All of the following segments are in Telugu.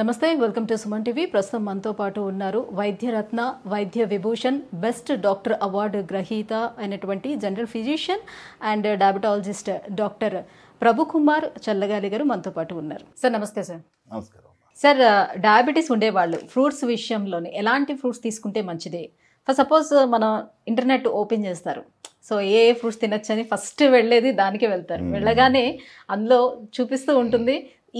నమస్తే వెల్కమ్ టు సుమన్ టీవీ ప్రస్తుతం మనతో పాటు ఉన్నారు వైద్యరత్న వైద్య విభూషణ్ బెస్ట్ డాక్టర్ అవార్డు గ్రహీత అయినటువంటి general physician and diabetologist doctor Prabhukumar Challagali గారు మనతో పాటు ఉన్నారు సార్ నమస్తే సార్ సార్ డయాబెటీస్ ఉండేవాళ్ళు ఫ్రూట్స్ విషయంలోనే ఎలాంటి ఫ్రూట్స్ తీసుకుంటే మంచిది ఫర్ సపోజ్ మనం ఇంటర్నెట్ ఓపెన్ చేస్తారు సో ఏ ఏ ఫ్రూట్స్ తినొచ్చని ఫస్ట్ వెళ్ళేది దానికే వెళ్తారు వెళ్ళగానే అందులో చూపిస్తూ ఉంటుంది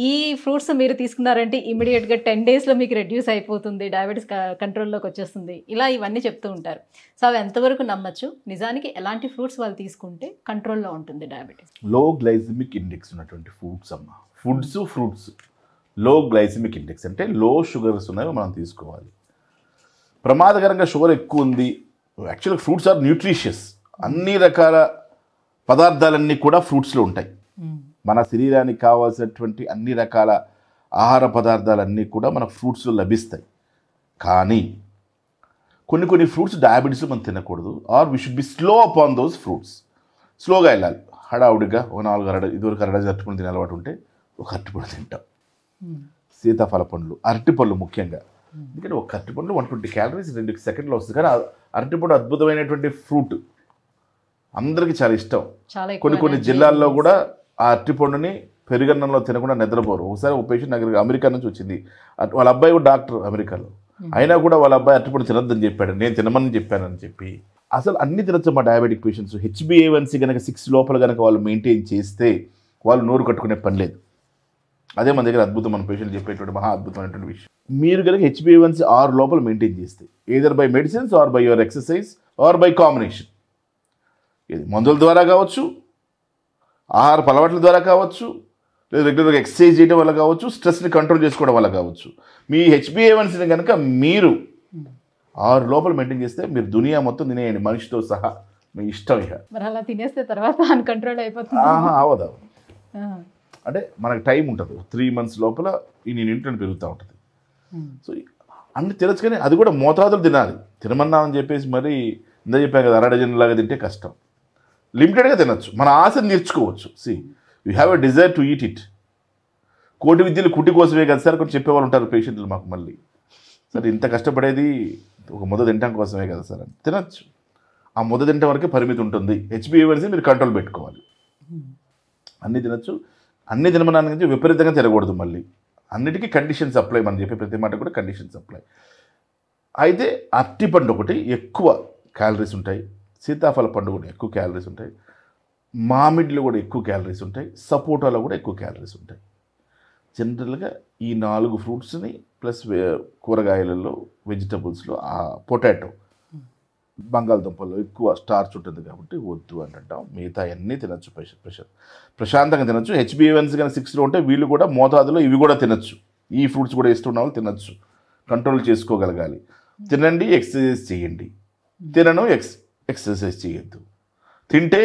ఈ ఫ్రూట్స్ మీరు తీసుకున్నారంటే ఇమీడియట్గా టెన్ డేస్లో మీకు రెడ్యూస్ అయిపోతుంది డయాబెటీస్ కంట్రోల్లోకి వచ్చేస్తుంది ఇలా ఇవన్నీ చెప్తూ ఉంటారు సో అవి ఎంతవరకు నమ్మచ్చు నిజానికి ఎలాంటి ఫ్రూట్స్ వాళ్ళు తీసుకుంటే కంట్రోల్లో ఉంటుంది డయాబెటీస్ లో గ్లైజమిక్ ఇండెక్స్ ఉన్నటువంటి ఫ్రూట్స్ అమ్మ ఫుడ్స్ ఫ్రూట్స్ లో గ్లైజమిక్ ఇండెక్స్ అంటే లో షుగర్స్ ఉన్నవి మనం తీసుకోవాలి ప్రమాదకరంగా షుగర్ ఎక్కువ ఉంది యాక్చువల్గా ఫ్రూట్స్ ఆర్ న్యూట్రిషియస్ అన్ని రకాల పదార్థాలన్నీ కూడా ఫ్రూట్స్లో ఉంటాయి మన శరీరానికి కావాల్సినటువంటి అన్ని రకాల ఆహార పదార్థాలన్నీ కూడా మన ఫ్రూట్స్లో లభిస్తాయి కానీ కొన్ని కొన్ని ఫ్రూట్స్ డయాబెటీస్ మనం తినకూడదు or we should be slow upon those fruits స్లోగా వెళ్ళాలి హడావుడిగా ఒక నాలుగు అరడ ఇదివరకు అరడ అరటిపండు తినే అలవాటు ఉంటే ఒక అరటిపండు తింటాం సీతాఫల పండ్లు అరటిపళ్ళు ముఖ్యంగా ఎందుకంటే ఒక అరటిపండు వన్ ట్వంటీ క్యాలరీస్ రెండు సెకండ్లో వస్తుంది కానీ అరటిపండు అద్భుతమైనటువంటి ఫ్రూట్ అందరికీ చాలా ఇష్టం కొన్ని కొన్ని జిల్లాల్లో కూడా ఆ అరటిపండుని పెరుగన్నంలో తినకుండా నిద్రపోరు ఒకసారి ఒక పేషెంట్ దగ్గరికి అమెరికా నుంచి వచ్చింది వాళ్ళ అబ్బాయి కూడా డాక్టర్ అమెరికాలో అయినా కూడా వాళ్ళ అబ్బాయి అరటిపండు తినద్దని చెప్పాడు నేను తినమని చెప్పానని చెప్పి అసలు అన్ని తినచ్చు మా డయాబెటిక్ పేషెంట్స్ హెచ్బిఏవన్సీ కనుక సిక్స్ లోపల కనుక వాళ్ళు మెయింటైన్ చేస్తే వాళ్ళు నోరు కట్టుకునే పని లేదు అదే మన దగ్గర అద్భుతం మన పేషెంట్ చెప్పేటువంటి మహా అద్భుతమైనటువంటి విషయం మీరు కనుక హెచ్బిఏవన్సీ ఆరు లోపల మెయింటైన్ చేస్తే either by medicines or by your exercise or by combination ఇది మందుల ద్వారా కావచ్చు ఆహార అలవాట్ల ద్వారా కావచ్చు లేదా రెగ్యులర్గా ఎక్సర్సైజ్ చేయడం వల్ల కావచ్చు స్ట్రెస్ని కంట్రోల్ చేసుకోవడం వల్ల కావచ్చు మీ హెచ్బిఏవన్సీని కనుక మీరు ఆరు లోపల మెయింటైన్ చేస్తే మీరు దునియా మొత్తం తినేయండి మనిషితో సహా మీ ఇష్టం ఇక మరి అలా తినేస్తే తర్వాత అన్కంట్రోల్ అయిపోతుంది అవదా అంటే మనకు టైం ఉంటుంది త్రీ మంత్స్ లోపల నేను ఇంటర్ పెరుగుతూ ఉంటుంది సో అన్ని తెలుసుకొని అది కూడా మోతాదులు తినాలి తినమన్నా అని చెప్పేసి మరి ఇందా చెప్పాను కదా అరడజన్ లాగా తింటే కష్టం లిమిటెడ్గా తినచ్చు మన ఆశను తీర్చుకోవచ్చు see you have a desire to eat it కోటి విద్యలు కుటి కోసమే కదా సార్ కొంచెం చెప్పేవాళ్ళు ఉంటారు పేషెంట్లు మాకు మళ్ళీ సార్ ఇంత కష్టపడేది ఒక ముద్ద తినటం కోసమే కదా సార్ అని తినచ్చు ఆ ముద్ద తినటం వరకే పరిమితి ఉంటుంది హెచ్బిఏవన్సీ మీరు కంట్రోల్ పెట్టుకోవాలి అన్నీ తినచ్చు అన్ని తినమనానికి విపరీతంగా తినకూడదు మళ్ళీ అన్నిటికీ కండిషన్స్ అప్లై మనం చెప్పే ప్రతి మాట కూడా కండిషన్స్ అప్లై అయితే అరటిపండు ఒకటి ఎక్కువ క్యాలరీస్ ఉంటాయి సీతాఫల పండు కూడా ఎక్కువ క్యాలరీస్ ఉంటాయి మామిడిలో కూడా ఎక్కువ క్యాలరీస్ ఉంటాయి సపోటాలో కూడా ఎక్కువ క్యాలరీస్ ఉంటాయి జనరల్గా ఈ నాలుగు ఫ్రూట్స్ని ప్లస్ కూరగాయలలో వెజిటబుల్స్లో ఆ పొటాటో బంగాళదుంపల్లో ఎక్కువ స్టార్చ్ ఉంటుంది కాబట్టి వద్దు అని అంటాం మిగతా అన్నీ తినచ్చు ప్రెషర్ ప్రశాంతంగా తినచ్చు హెచ్బిఎన్స్ కానీ సిక్స్లో ఉంటే వీళ్ళు కూడా మోతాదులో ఇవి కూడా తినచ్చు ఈ ఫ్రూట్స్ కూడా ఇస్తున్న వాళ్ళు తినచ్చు కంట్రోల్ చేసుకోగలగాలి తినండి ఎక్సర్సైజ్ చేయండి తినను ఎక్స్ ఎక్సర్సైజ్ చేయొద్దు తింటే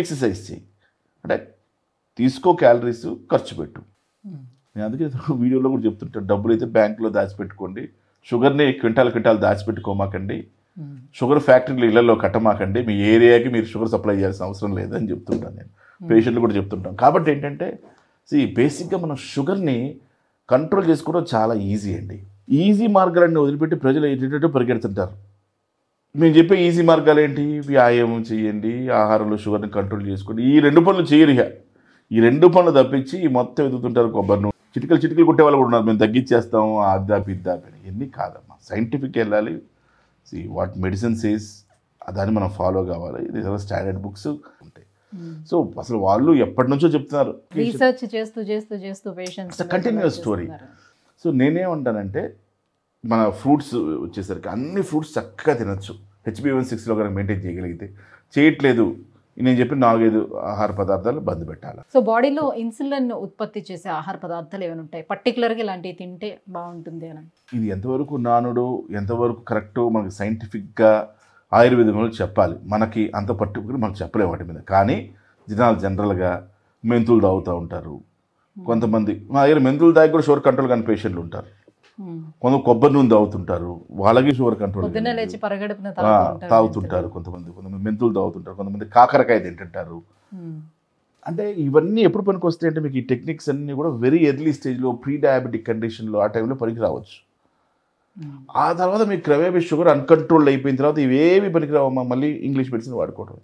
ఎక్సర్సైజ్ చేయి అంటే తీసుకో క్యాలరీస్ ఖర్చు పెట్టు hmm. నేను అందుకే వీడియోలో కూడా చెప్తుంటాను డబ్బులు అయితే బ్యాంకులో దాచిపెట్టుకోండి షుగర్ని క్వింటాల్ క్వింటాల్ దాచిపెట్టుకోమాకండి hmm. షుగర్ ఫ్యాక్టరీలు ఇళ్లలో కట్టమాకండి మీ ఏరియాకి మీరు షుగర్ సప్లై చేయాల్సిన అవసరం లేదని చెప్తుంటాను నేను hmm. పేషెంట్లు కూడా చెప్తుంటాను కాబట్టి ఏంటంటే ఈ బేసిక్గా మనం షుగర్ని కంట్రోల్ చేసుకోవడం చాలా ఈజీ అండి ఈజీ మార్గాలన్నీ వదిలిపెట్టి ప్రజలు ఏంటంటే పరిగెడుతుంటారు మేము చెప్పే ఈజీ మార్గాలు ఏంటి వ్యాయామం చేయండి ఆహారంలో షుగర్ని కంట్రోల్ చేసుకోండి ఈ రెండు పనులు చేయరు ఇక ఈ రెండు పనులు తప్పించి మొత్తం ఎదుగుతుంటారు కొబ్బరి నూనె చిటికలు చిటికలు కొట్టే వాళ్ళు కూడా ఉన్నారు మేము తగ్గించేస్తాం అద్దాపి ఇద్దాపి ఇవన్నీ కాదమ్మా సైంటిఫిక్ వెళ్ళాలి సి వాట్ మెడిసిన్స్ ఈస్ దాన్ని మనం ఫాలో కావాలి ఇది స్టాండర్డ్ బుక్స్ ఉంటాయి సో hmm. అసలు వాళ్ళు ఎప్పటి నుంచో చెప్తున్నారు రీసెర్చ్ చేస్తూ చేస్తూ చేస్తూ కంటిన్యూస్ స్టోరీ సో నేనేమంటానంటే మన ఫ్రూట్స్ వచ్చేసరికి అన్ని ఫ్రూట్స్ చక్కగా తినచ్చు హెచ్బి వన్ సిక్స్లో కనుక మెయింటైన్ చేయగలిగితే చేయట్లేదు నేను చెప్పిన నాలుగైదు ఆహార పదార్థాలు బంద్ పెట్టాలి సో బాడీలో ఇన్సులిన్ ఉత్పత్తి చేసే ఆహార పదార్థాలు ఏమైనా ఉంటాయి పర్టికులర్గా ఇలాంటివి తింటే బాగుంటుంది అని ఇది ఎంతవరకు నానుడు ఎంతవరకు కరెక్ట్ మనకి సైంటిఫిక్గా ఆయుర్వేదంలో చెప్పాలి మనకి అంత పర్టికులర్ మనకు చెప్పలేము వాటి మీద కానీ జనాలు జనరల్గా మెంతులు తాగుతూ ఉంటారు కొంతమంది మా దగ్గర మెంతులు దాగి కూడా షుగర్ కంట్రోల్ కానీ పేషెంట్లు ఉంటారు కొందరు కొబ్బరి నూనె తాగుతుంటారు వాళ్ళకి షుగర్ కంట్రోల్ తాగుతుంటారు కొంతమంది కొంతమంది మెంతులు తాగుతుంటారు కొంతమంది కాకరకాయ తింటుంటారు అంటే ఇవన్నీ ఎప్పుడు పనికి వస్తాయి అంటే మీకు ఈ టెక్నిక్స్ అన్నీ కూడా వెరీ ఎర్లీ స్టేజ్లో ప్రీ డయాబెటిక్ కండిషన్లో ఆ టైంలో పనికి రావచ్చు ఆ తర్వాత మీకు క్రమేపీ షుగర్ అన్కంట్రోల్ అయిపోయిన తర్వాత ఇవేవి పనికిరావమ్మా మళ్ళీ ఇంగ్లీష్ మెడిసిన్ వాడుకోవడం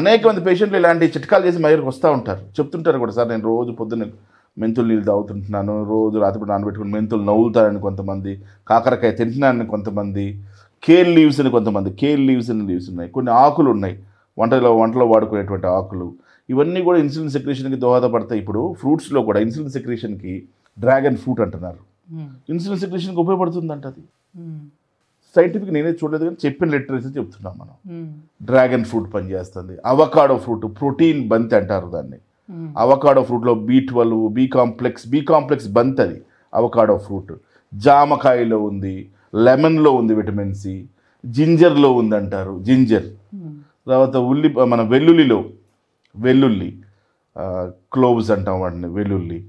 అనేక మంది పేషెంట్లు ఇలాంటి చిట్కాలు చేసి మా దగ్గరికి వస్తూ ఉంటారు చెప్తుంటారు కూడా సార్ నేను రోజు పొద్దున్న మెంతులు నీళ్ళు తాగుతుంటున్నాను రోజు రాత్రిపూట నానబెట్టుకుని మెంతులు నవ్వుతారని కొంతమంది కాకరకాయ తింటున్నారని కొంతమంది కేల్ లీవ్స్ అని కొంతమంది కేల్ లీవ్స్ అని లీవ్స్ ఉన్నాయి కొన్ని ఆకులు ఉన్నాయి వంటలో వంటలో వాడుకునేటువంటి ఆకులు ఇవన్నీ కూడా ఇన్సులిన్ సెక్రేషన్కి దోహదపడతాయి ఇప్పుడు ఫ్రూట్స్లో కూడా ఇన్సులిన్ సెక్రేషన్కి డ్రాగన్ ఫ్రూట్ అంటున్నారు ఇన్సులిన్ hmm. సెక్రేషన్కి ఉపయోగపడుతుందంట అది సైంటిఫిక్ hmm. నేనే చూడలేదు కానీ చెప్పిన లిటరేచర్ చెప్తున్నాం మనం డ్రాగన్ hmm. ఫ్రూట్ పనిచేస్తుంది అవకాడో ఫ్రూట్ ప్రోటీన్ బంతి అంటారు దాన్ని అవకాడో ఫ్రూట్లో B twelve B complex B complex బంత్ అది అవకాడో ఫ్రూట్ జామకాయలో ఉంది లెమన్లో ఉంది విటమిన్ సి జింజర్లో ఉందంటారు జింజర్ hmm. తర్వాత ఉల్లి మన వెల్లుల్లిలో వెల్లుల్లి క్లోవ్స్ అంటాం వాటిని వెల్లుల్లి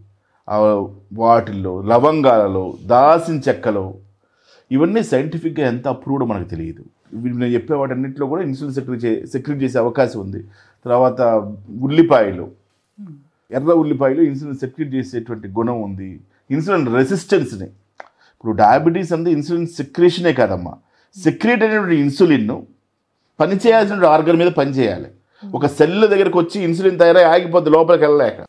వాటిల్లో లవంగాలలో దాసిన చెక్కలో ఇవన్నీ సైంటిఫిక్గా ఎంత అప్రూవ్డ్ మనకు తెలియదు నేను చెప్పే వాటి అన్నింటిలో కూడా ఇన్సులిన్ సెక్రీ చే సెక్రీట్ చేసే అవకాశం ఉంది తర్వాత ఉల్లిపాయలు ఎర్ర ఉల్లిపాయలో ఇన్సులిన్ సెక్రెట్ చేసేటువంటి గుణం ఉంది ఇన్సులిన్ రెసిస్టెన్స్ని ఇప్పుడు డయాబెటీస్ అంతా ఇన్సులిన్ సెక్రేషనే కాదమ్మా సెక్రేట్ అనేటువంటి ఇన్సులిన్ పనిచేయాల్సిన ఆర్గన్ మీద పనిచేయాలి ఒక సెల్ దగ్గరకు వచ్చి ఇన్సులిన్ తయారై ఆగిపోద్ది లోపలికి వెళ్ళలేక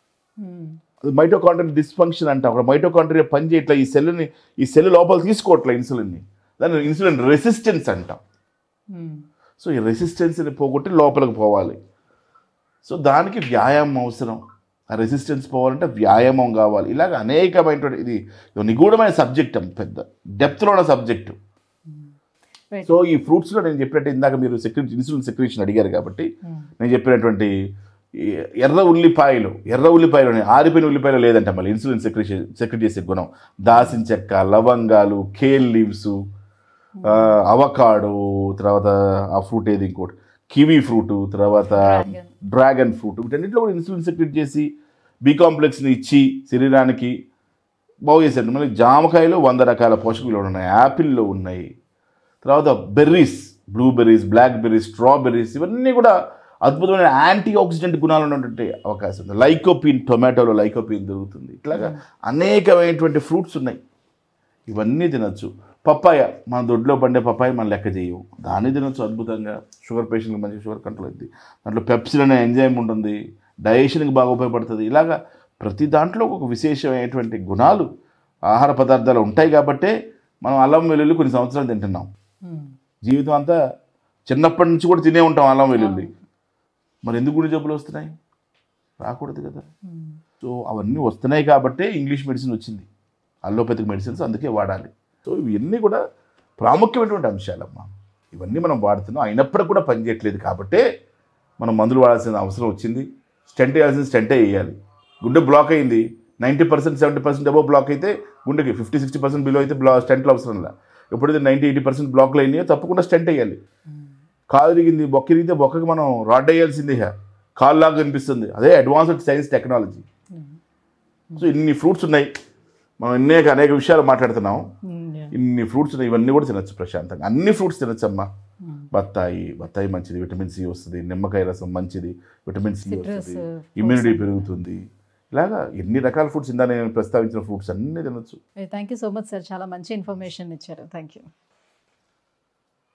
మైటోకాంట్రియల్ డిస్ఫంక్షన్ అంట ఒక మైటోకాంట్రియల్ పని చేయట్లే ఈ సెల్ని ఈ సెల్ లోపల తీసుకోవట్లే ఇన్సులిన్ని దాన్ని ఇన్సులిన్ రెసిస్టెన్స్ అంటాం సో ఈ రెసిస్టెన్స్ని పోగొట్టి లోపలికి పోవాలి సో దానికి వ్యాయామం అవసరం ఆ రెసిస్టెన్స్ పోవాలంటే వ్యాయామం కావాలి ఇలాగ అనేకమైనటువంటి ఇది నిగూఢమైన సబ్జెక్ట్ పెద్ద డెప్త్లో ఉన్న సబ్జెక్టు hmm. సో ఈ ఫ్రూట్స్లో నేను చెప్పినట్టు ఇందాక మీరు సెక్రెట్ ఇన్సులిన్ సెక్రేషన్ అడిగారు కాబట్టి hmm. నేను చెప్పినటువంటి ఎర్ర ఉల్లిపాయలు ఎర్ర ఉల్లిపాయలు ఆరిపోయిన ఉల్లిపాయలు లేదంట మళ్ళీ ఇన్సులిన్ సెక్రేషన్ సెక్రెట్ చేసే గుణం దాసిన చెక్క లవంగాలు కేల్ లీవ్స్ అవకాడు తర్వాత ఆ ఫ్రూట్ ఏది ఇంకోటి కివీ ఫ్రూట్ తర్వాత డ్రాగన్ ఫ్రూట్ వీటన్నిటిలో కూడా ఇన్సులిన్ సెక్రెట్ చేసి బి కాంప్లెక్స్ని ఇచ్చి శరీరానికి బాగు చేశారు మళ్ళీ జామకాయలో వంద రకాల పోషక విలువలు ఉన్నాయి యాపిల్లో ఉన్నాయి తర్వాత berries blueberries black berries strawberries ఇవన్నీ కూడా అద్భుతమైన యాంటీ ఆక్సిడెంట్ గుణాలు ఉన్నటువంటి అవకాశం ఉంది లైకోపిన్ టొమాటోలో లైకోపిన్ దొరుకుతుంది ఇట్లాగా అనేకమైనటువంటి ఫ్రూట్స్ ఉన్నాయి ఇవన్నీ తినచ్చు పప్పాయ మన దొడ్లో పండే పప్పాయ మనం లెక్క చేయవు దాన్ని తినచ్చు అద్భుతంగా షుగర్ పేషెంట్కి మంచి షుగర్ కంట్రోల్ అవుతుంది దాంట్లో పెప్సిల్ అనే ఎంజైమ్ ఉంటుంది డైజెషన్కి బాగా ఉపయోగపడుతుంది ఇలాగా ప్రతి దాంట్లో ఒక విశేషమైనటువంటి గుణాలు ఆహార పదార్థాలు ఉంటాయి కాబట్టే మనం అల్లం వెల్లుల్లి కొన్ని సంవత్సరాలు తింటున్నాం జీవితం అంతా చిన్నప్పటి నుంచి కూడా తినే ఉంటాం అల్లం వెల్లుల్లి మరి ఎందుకు గుండె జబ్బులు వస్తున్నాయి రాకూడదు కదా సో అవన్నీ వస్తున్నాయి కాబట్టే ఇంగ్లీష్ మెడిసిన్ వచ్చింది అల్లోపతిక్ మెడిసిన్స్ అందుకే వాడాలి సో ఇవన్నీ కూడా ప్రాముఖ్యమైనటువంటి అంశాలమ్మా ఇవన్నీ మనం వాడుతున్నాం అయినప్పటికీ కూడా పనిచేయట్లేదు కాబట్టే మనం మందులు వాడాల్సిన అవసరం వచ్చింది స్టెంట్ వేయాల్సిన స్టెంటే వేయాలి గుండె బ్లాక్ అయింది నైంటీ పర్సెంట్ సెవెంటీ పర్సెంట్ అబో బ్లాక్ అయితే గుండెకి ఫిఫ్టీ సిక్స్టీ పర్సెంట్ బిలో అయితే బ్లా స్టెంట్లు అవసరం లే ఎప్పుడైతే నైంటీ ఎయిటీ పర్సెంట్ బ్లాక్లు అయినాయో తప్పకుండా స్టెంట్ వేయాలి కాలు దిగింది బొక్క దిగితే బొక్కకి మనం రాడ్ వేయాల్సిందే కాలు లాగా కనిపిస్తుంది అదే అడ్వాన్స్డ్ సైన్స్ టెక్నాలజీ సో ఇన్ని ఫ్రూట్స్ ఉన్నాయి మనం అనేక అనేక విషయాలు మాట్లాడుతున్నాం mm, ఇన్ని ఫ్రూట్స్ ఇవన్నీ కూడా తినచ్చు ప్రశాంతంగా అన్ని ఫ్రూట్స్ తినచ్చమ్మా mm. బత్తాయి బత్తాయి మంచిది విటమిన్ సి వస్తుంది నిమ్మకాయ రసం మంచిది విటమిన్ సి వస్తుంది ఇమ్యూనిటీ పెరుగుతుంది ఇలాగా ఎన్ని రకాల ఫ్రూట్స్ ఇందా నేను ప్రస్తావించిన ఫ్రూట్స్ అన్ని తినచ్చు thank you so much sir చాలా మంచి ఇన్ఫర్మేషన్ ఇచ్చారు థ్యాంక్ యూ